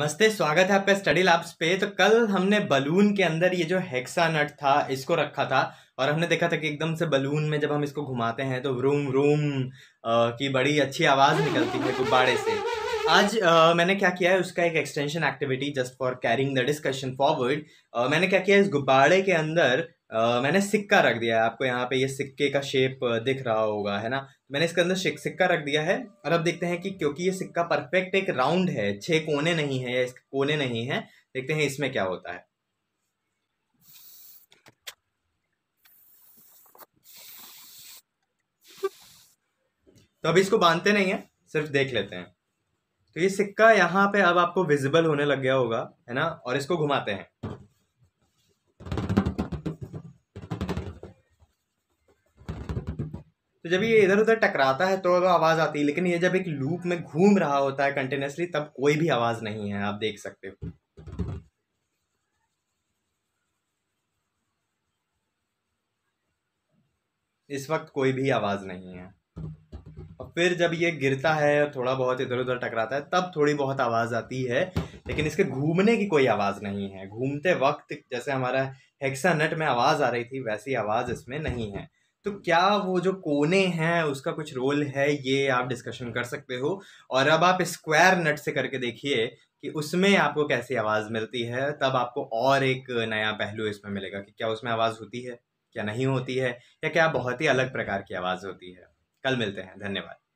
नमस्ते स्वागत है आपका स्टडी लैब्स पे तो कल हमने बलून के अंदर ये जो हेक्सा नट था इसको रखा था और हमने देखा था कि एकदम से बलून में जब हम इसको घुमाते हैं तो रूम रूम की बड़ी अच्छी आवाज़ निकलती है गुब्बारे से आज आ, मैंने क्या किया है उसका एक extension activity just for carrying the discussion forward मैंने क्या किया है इस गुब्बारे के अंदर मैंने सिक्का रख दिया है आपको यहाँ पे ये सिक्के का शेप दिख रहा होगा है ना तो मैंने इसके अंदर सिक्का रख दिया है और अब देखते हैं कि क्योंकि ये सिक्का परफेक्ट एक राउंड है छह कोने नहीं है या इसके कोने नहीं है देखते हैं इसमें क्या होता है तो अभी इसको बांधते नहीं है सिर्फ देख लेते हैं तो ये सिक्का यहाँ पे अब आपको विजिबल होने लग गया होगा है ना और इसको घुमाते हैं तो जब ये इधर उधर टकराता है तो, तो आवाज़ आती है लेकिन ये जब एक लूप में घूम रहा होता है कंटिन्यूसली तब कोई भी आवाज़ नहीं है आप देख सकते हो इस वक्त कोई भी आवाज़ नहीं है और फिर जब ये गिरता है और थोड़ा बहुत इधर उधर टकराता है तब थोड़ी बहुत आवाज़ आती है लेकिन इसके घूमने की कोई आवाज़ नहीं है घूमते वक्त जैसे हमारा हेक्सा नट में आवाज़ आ रही थी वैसी आवाज़ इसमें नहीं है तो क्या वो जो कोने हैं उसका कुछ रोल है ये आप डिस्कशन कर सकते हो और अब आप स्क्वायर नट से करके देखिए कि उसमें आपको कैसी आवाज़ मिलती है तब आपको और एक नया पहलू इसमें मिलेगा कि क्या उसमें आवाज़ होती है क्या नहीं होती है या क्या बहुत ही अलग प्रकार की आवाज़ होती है कल मिलते हैं धन्यवाद